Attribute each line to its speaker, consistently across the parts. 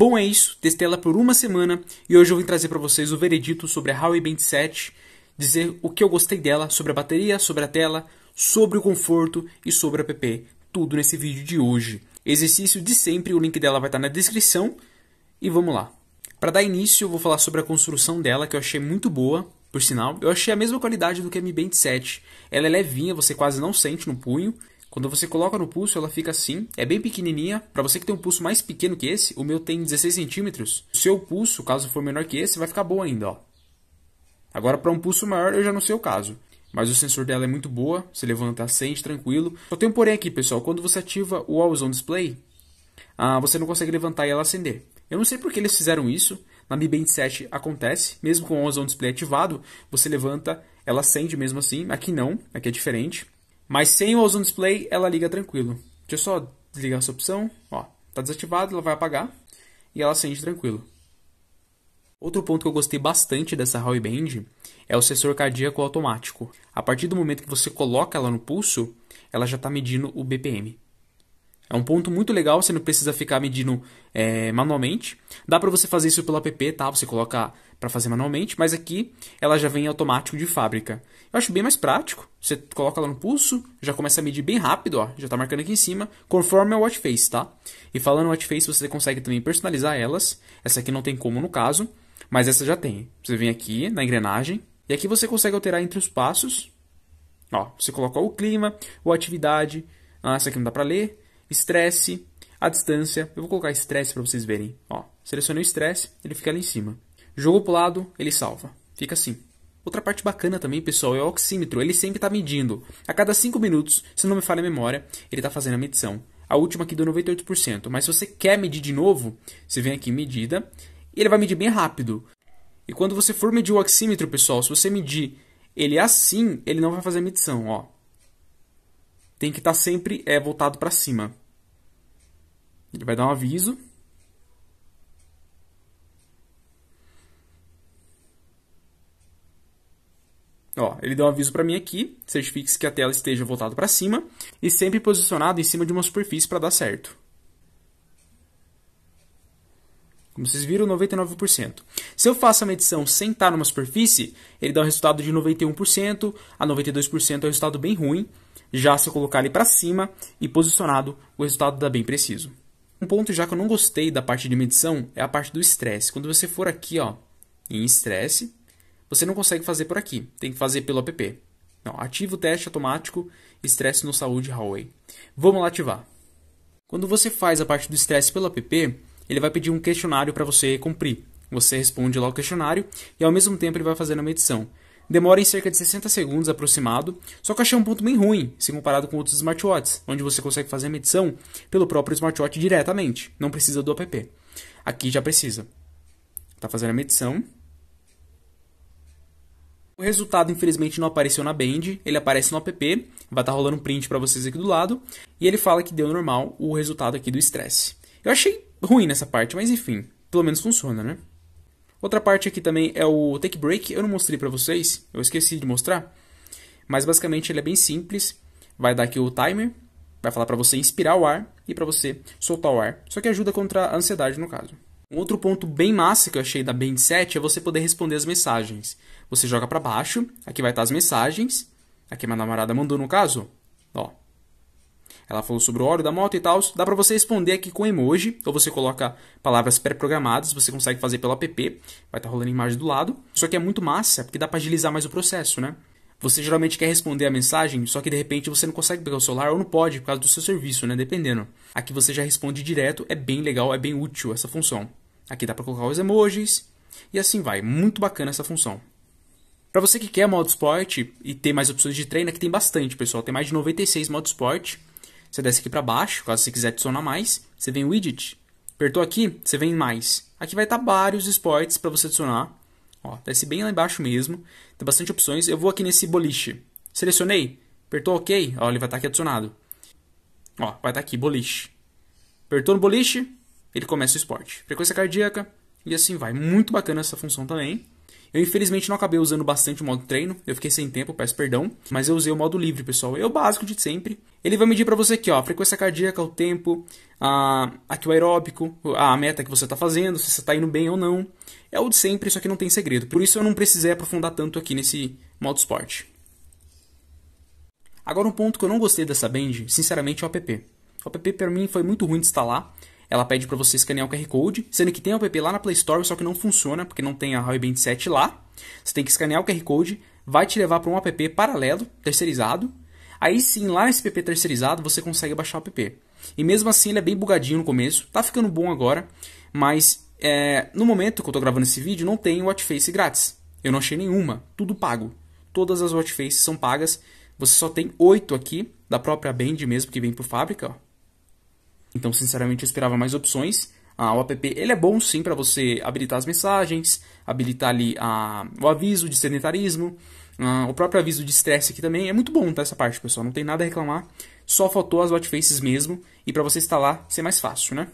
Speaker 1: Bom, é isso. Testei ela por uma semana e hoje eu vim trazer para vocês o veredito sobre a Huawei Band 7, dizer o que eu gostei dela, sobre a bateria, sobre a tela, sobre o conforto e sobre a app. Tudo nesse vídeo de hoje. Exercício de sempre, o link dela vai estar tá na descrição. E vamos lá. Para dar início, eu vou falar sobre a construção dela, que eu achei muito boa, por sinal. Eu achei a mesma qualidade do que a Mi Band 7. Ela é levinha, você quase não sente no punho. Quando você coloca no pulso, ela fica assim, é bem pequenininha. Para você que tem um pulso mais pequeno que esse, o meu tem 16 centímetros. O seu pulso, caso for menor que esse, vai ficar bom ainda, ó. Agora, para um pulso maior, eu já não sei o caso. Mas o sensor dela é muito boa, se levanta, sente, tranquilo. Só tem um porém aqui, pessoal. Quando você ativa o Always On Display, ah, você não consegue levantar e ela acender. Eu não sei por que eles fizeram isso. Na Mi Band 7 acontece. Mesmo com o Always On Display ativado, você levanta, ela acende mesmo assim. Aqui não, aqui é diferente. Mas sem o Ozone Display, ela liga tranquilo. Deixa eu só desligar essa opção. Ó, tá desativado, ela vai apagar e ela acende tranquilo. Outro ponto que eu gostei bastante dessa Huawei Band é o sensor cardíaco automático. A partir do momento que você coloca ela no pulso, ela já está medindo o BPM. É um ponto muito legal, você não precisa ficar medindo é, manualmente. Dá para você fazer isso pelo app, tá? Você coloca para fazer manualmente, mas aqui ela já vem automático de fábrica. Eu acho bem mais prático. Você coloca lá no pulso, já começa a medir bem rápido, ó, já está marcando aqui em cima, conforme o watch face, tá? E falando watch face, você consegue também personalizar elas. Essa aqui não tem como no caso, mas essa já tem. Você vem aqui na engrenagem e aqui você consegue alterar entre os passos. Ó, você coloca o clima, ou atividade. Ah, essa aqui não dá para ler estresse, a distância. Eu vou colocar estresse para vocês verem. Ó, selecionei o estresse, ele fica ali em cima. Jogo pro lado, ele salva. Fica assim. Outra parte bacana também, pessoal, é o oxímetro. Ele sempre está medindo. A cada 5 minutos, se não me falha a memória, ele está fazendo a medição. A última aqui deu 98%. Mas se você quer medir de novo, você vem aqui em medida e ele vai medir bem rápido. E quando você for medir o oxímetro, pessoal, se você medir ele assim, ele não vai fazer a medição, ó. Tem que estar tá sempre é, voltado para cima. Ele vai dar um aviso. Ó, ele deu um aviso para mim aqui, certifique-se que a tela esteja voltada para cima e sempre posicionado em cima de uma superfície para dar certo. Como vocês viram, 99%. Se eu faço a medição sem estar numa superfície, ele dá um resultado de 91%, a 92% é um resultado bem ruim. Já se eu colocar ele para cima e posicionado, o resultado dá bem preciso. Um ponto já que eu não gostei da parte de medição é a parte do estresse. Quando você for aqui ó, em estresse, você não consegue fazer por aqui, tem que fazer pelo app. Não, ativa o teste automático estresse no saúde hallway. Vamos lá ativar. Quando você faz a parte do estresse pelo app, ele vai pedir um questionário para você cumprir. Você responde lá o questionário e ao mesmo tempo ele vai fazendo a medição demora em cerca de 60 segundos aproximado, só que achei um ponto bem ruim se comparado com outros smartwatches, onde você consegue fazer a medição pelo próprio smartwatch diretamente, não precisa do app. Aqui já precisa. Tá fazendo a medição. O resultado, infelizmente, não apareceu na Band, ele aparece no app, vai estar tá rolando um print para vocês aqui do lado, e ele fala que deu normal o resultado aqui do estresse. Eu achei ruim nessa parte, mas enfim, pelo menos funciona, né? Outra parte aqui também é o Take Break. Eu não mostrei para vocês, eu esqueci de mostrar. Mas basicamente ele é bem simples. Vai dar aqui o timer, vai falar para você inspirar o ar e para você soltar o ar. Só que ajuda contra a ansiedade no caso. Um outro ponto bem massa que eu achei da Band 7 é você poder responder as mensagens. Você joga para baixo, aqui vai estar as mensagens. Aqui minha namorada mandou no caso, ó. Ela falou sobre o óleo da moto e tal. Dá para você responder aqui com emoji, ou você coloca palavras pré-programadas, você consegue fazer pelo app, vai estar tá rolando imagem do lado. Só que é muito massa, porque dá para agilizar mais o processo, né? Você geralmente quer responder a mensagem, só que de repente você não consegue pegar o celular ou não pode por causa do seu serviço, né? Dependendo. Aqui você já responde direto, é bem legal, é bem útil essa função. Aqui dá para colocar os emojis e assim vai. Muito bacana essa função. Para você que quer modo esporte e ter mais opções de treino, aqui tem bastante, pessoal. Tem mais de 96 modos esporte. Você desce aqui para baixo, caso você quiser adicionar mais, você vem Widget. Apertou aqui, você vem mais. Aqui vai estar tá vários esportes para você adicionar. Ó, desce bem lá embaixo mesmo. Tem bastante opções. Eu vou aqui nesse boliche. Selecionei, apertou OK, ó, ele vai estar tá aqui adicionado. Ó, vai estar tá aqui boliche. Apertou no boliche, ele começa o esporte. Frequência cardíaca, e assim vai. Muito bacana essa função também. Eu infelizmente não acabei usando bastante o modo treino, eu fiquei sem tempo, peço perdão, mas eu usei o modo livre, pessoal. É o básico de sempre. Ele vai medir para você aqui, ó, a frequência cardíaca, o tempo, a, aqui o aeróbico, a meta que você está fazendo, se você está indo bem ou não. É o de sempre, isso aqui não tem segredo. Por isso eu não precisei aprofundar tanto aqui nesse modo esporte. Agora um ponto que eu não gostei dessa band, sinceramente, é o app. O app para mim foi muito ruim de instalar ela pede para você escanear o QR Code, sendo que tem o app lá na Play Store, só que não funciona, porque não tem a Huawei Band 7 lá. Você tem que escanear o QR Code, vai te levar para um app paralelo, terceirizado. Aí sim, lá nesse app terceirizado, você consegue baixar o app. E mesmo assim, ele é bem bugadinho no começo, tá ficando bom agora, mas é, no momento que eu tô gravando esse vídeo, não tem face grátis. Eu não achei nenhuma, tudo pago. Todas as faces são pagas. Você só tem oito aqui, da própria Band mesmo, que vem por fábrica, ó. Então, sinceramente, eu esperava mais opções. Ah, o app ele é bom sim para você habilitar as mensagens, habilitar ali ah, o aviso de sedentarismo, ah, o próprio aviso de estresse aqui também. É muito bom tá, essa parte, pessoal. Não tem nada a reclamar. Só faltou as watchfaces mesmo. E para você instalar, ser mais fácil, né?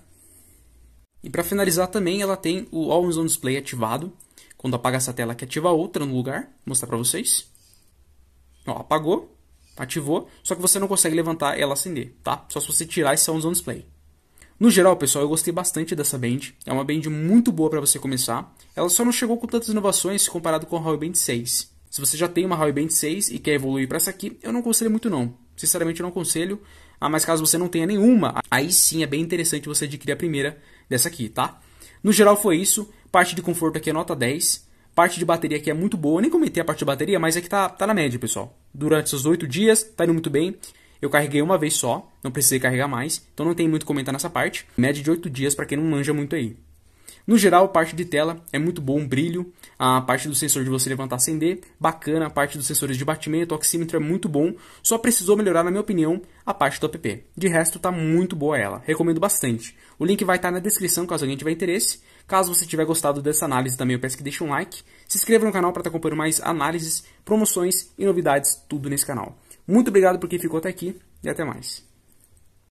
Speaker 1: E para finalizar também, ela tem o Always On Display ativado. Quando apaga essa tela, que ativa outra no lugar. Vou mostrar para vocês. Ó, apagou ativou, só que você não consegue levantar ela acender, tá? Só se você tirar esse Sounds on Display. No geral, pessoal, eu gostei bastante dessa band. É uma band muito boa para você começar. Ela só não chegou com tantas inovações comparado com a Huawei Band 6. Se você já tem uma Huawei Band 6 e quer evoluir para essa aqui, eu não aconselho muito não. Sinceramente, eu não aconselho. Ah, mas caso você não tenha nenhuma, aí sim é bem interessante você adquirir a primeira dessa aqui, tá? No geral foi isso. Parte de conforto aqui é nota 10. Parte de bateria aqui é muito boa, eu nem comentei a parte de bateria, mas é que tá, tá na média, pessoal. Durante esses 8 dias, tá indo muito bem. Eu carreguei uma vez só, não precisei carregar mais, então não tem muito comentar nessa parte. Média de 8 dias para quem não manja muito aí. No geral, a parte de tela é muito bom, brilho, a parte do sensor de você levantar acender, bacana, a parte dos sensores de batimento, o oxímetro é muito bom, só precisou melhorar, na minha opinião, a parte do app. De resto, tá muito boa ela, recomendo bastante. O link vai estar tá na descrição, caso alguém tiver interesse. Caso você tiver gostado dessa análise também, eu peço que deixe um like, se inscreva no canal para estar tá acompanhando mais análises, promoções e novidades, tudo nesse canal. Muito obrigado por quem ficou até aqui e até mais.